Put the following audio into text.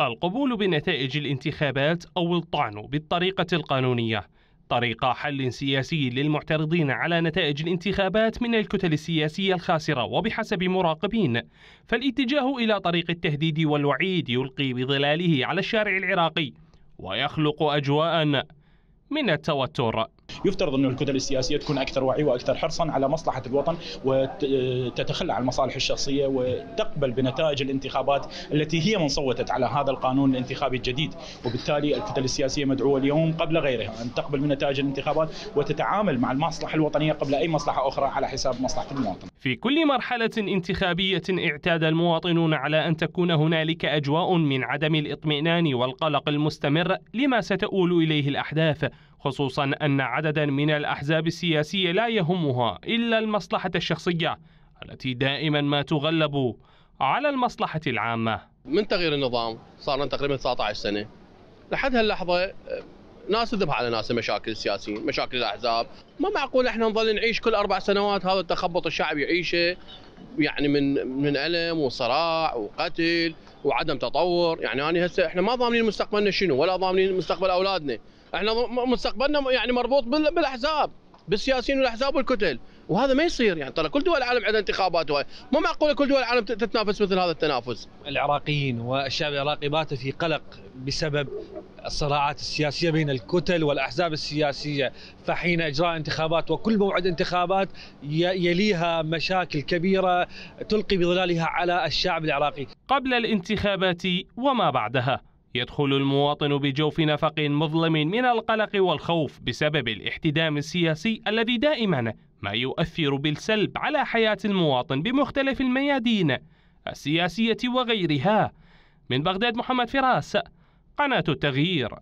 القبول بنتائج الانتخابات أو الطعن بالطريقة القانونية طريقة حل سياسي للمعترضين على نتائج الانتخابات من الكتل السياسية الخاسرة وبحسب مراقبين فالاتجاه إلى طريق التهديد والوعيد يلقي بظلاله على الشارع العراقي ويخلق أجواء من التوتر يفترض أن الكتل السياسية تكون أكثر وعي وأكثر حرصا على مصلحة الوطن وتتخلى عن المصالح الشخصية وتقبل بنتائج الانتخابات التي هي من صوتت على هذا القانون الانتخابي الجديد وبالتالي الكتل السياسية مدعوة اليوم قبل غيرها أن تقبل بنتائج الانتخابات وتتعامل مع المصلحة الوطنية قبل أي مصلحة أخرى على حساب مصلحة المواطن في كل مرحلة انتخابية اعتاد المواطنون على أن تكون هنالك أجواء من عدم الاطمئنان والقلق المستمر لما ستؤول إليه الأحداث خصوصا أن عددا من الأحزاب السياسية لا يهمها إلا المصلحة الشخصية التي دائما ما تغلب على المصلحة العامة من تغيير النظام صار لنا تقريبا 19 سنة لحد هاللحظة ناس تذبح على ناس مشاكل السياسيين مشاكل الاحزاب ما معقول احنا نظل نعيش كل اربع سنوات هذا التخبط الشعب يعيشه يعني من من الم وصراع وقتل وعدم تطور يعني انا هسه احنا ما ضامنين مستقبلنا شنو ولا ضامنين مستقبل اولادنا احنا مستقبلنا يعني مربوط بالاحزاب بالسياسيين والاحزاب والكتل وهذا ما يصير يعني ترى كل دول العالم عندها انتخابات مو معقوله كل دول العالم تتنافس مثل هذا التنافس العراقيين والشعب العراقي بات في قلق بسبب الصراعات السياسيه بين الكتل والاحزاب السياسيه فحين اجراء انتخابات وكل موعد انتخابات يليها مشاكل كبيره تلقي بظلالها على الشعب العراقي. قبل الانتخابات وما بعدها يدخل المواطن بجوف نفق مظلم من القلق والخوف بسبب الاحتدام السياسي الذي دائما ما يؤثر بالسلب على حياه المواطن بمختلف الميادين السياسيه وغيرها. من بغداد محمد فراس قناة التغيير